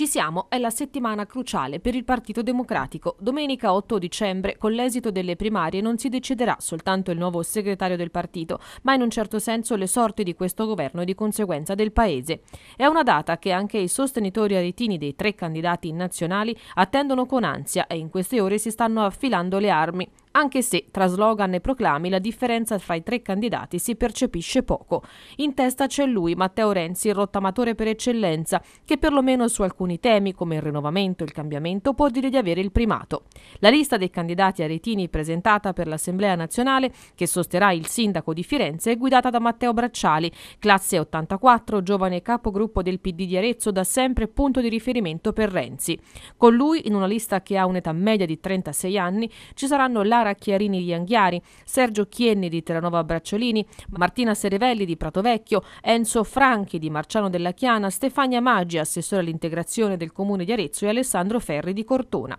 Ci siamo, è la settimana cruciale per il Partito Democratico. Domenica 8 dicembre, con l'esito delle primarie, non si deciderà soltanto il nuovo segretario del partito, ma in un certo senso le sorti di questo governo e di conseguenza del Paese. È una data che anche i sostenitori aretini dei tre candidati nazionali attendono con ansia e in queste ore si stanno affilando le armi anche se tra slogan e proclami la differenza fra i tre candidati si percepisce poco. In testa c'è lui, Matteo Renzi, il rottamatore per eccellenza, che perlomeno su alcuni temi come il rinnovamento e il cambiamento può dire di avere il primato. La lista dei candidati aretini presentata per l'Assemblea nazionale, che sosterrà il sindaco di Firenze, è guidata da Matteo Bracciali, classe 84, giovane capogruppo del PD di Arezzo, da sempre punto di riferimento per Renzi. Con lui, in una lista che ha un'età media di 36 anni, ci saranno la Chiara Chiarini di Anghiari, Sergio Chienni di Terranova Bracciolini, Martina Serevelli di Prato Vecchio, Enzo Franchi di Marciano della Chiana, Stefania Maggi, assessore all'integrazione del comune di Arezzo e Alessandro Ferri di Cortona.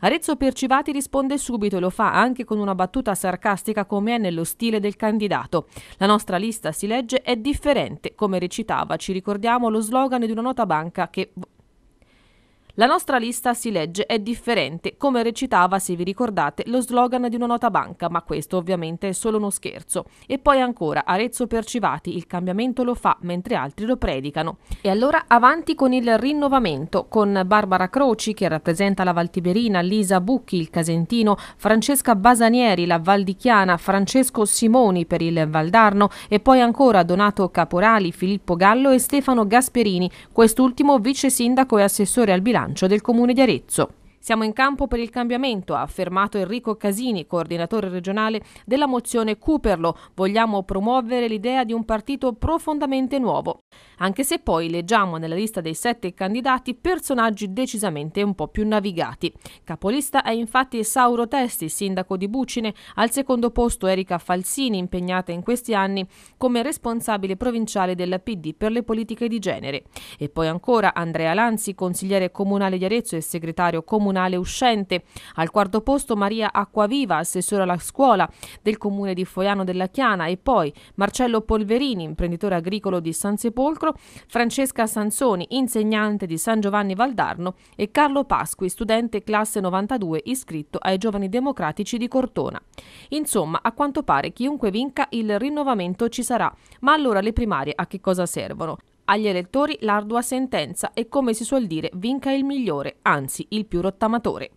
Arezzo Percivati risponde subito e lo fa anche con una battuta sarcastica come è nello stile del candidato. La nostra lista, si legge, è differente, come recitava, ci ricordiamo, lo slogan di una nota banca che la nostra lista, si legge, è differente, come recitava, se vi ricordate, lo slogan di una nota banca, ma questo ovviamente è solo uno scherzo. E poi ancora, Arezzo per Civati, il cambiamento lo fa, mentre altri lo predicano. E allora avanti con il rinnovamento, con Barbara Croci, che rappresenta la Valtiberina, Lisa Bucchi, il Casentino, Francesca Basanieri, la Valdichiana, Francesco Simoni per il Valdarno e poi ancora Donato Caporali, Filippo Gallo e Stefano Gasperini, quest'ultimo vice sindaco e assessore al bilancio bilancio del Comune di Arezzo. Siamo in campo per il cambiamento, ha affermato Enrico Casini, coordinatore regionale della mozione Cooperlo. Vogliamo promuovere l'idea di un partito profondamente nuovo. Anche se poi leggiamo nella lista dei sette candidati personaggi decisamente un po' più navigati. Capolista è infatti Sauro Testi, sindaco di Bucine, al secondo posto Erika Falsini, impegnata in questi anni come responsabile provinciale della PD per le politiche di genere. E poi ancora Andrea Lanzi, consigliere comunale di Arezzo e segretario comunale comunale uscente. Al quarto posto Maria Acquaviva, assessore alla scuola del comune di Foiano della Chiana e poi Marcello Polverini, imprenditore agricolo di San Sepolcro, Francesca Sansoni, insegnante di San Giovanni Valdarno e Carlo Pasqui, studente classe 92 iscritto ai Giovani Democratici di Cortona. Insomma, a quanto pare chiunque vinca il rinnovamento ci sarà, ma allora le primarie a che cosa servono? Agli elettori l'ardua sentenza e come si suol dire vinca il migliore, anzi il più rottamatore.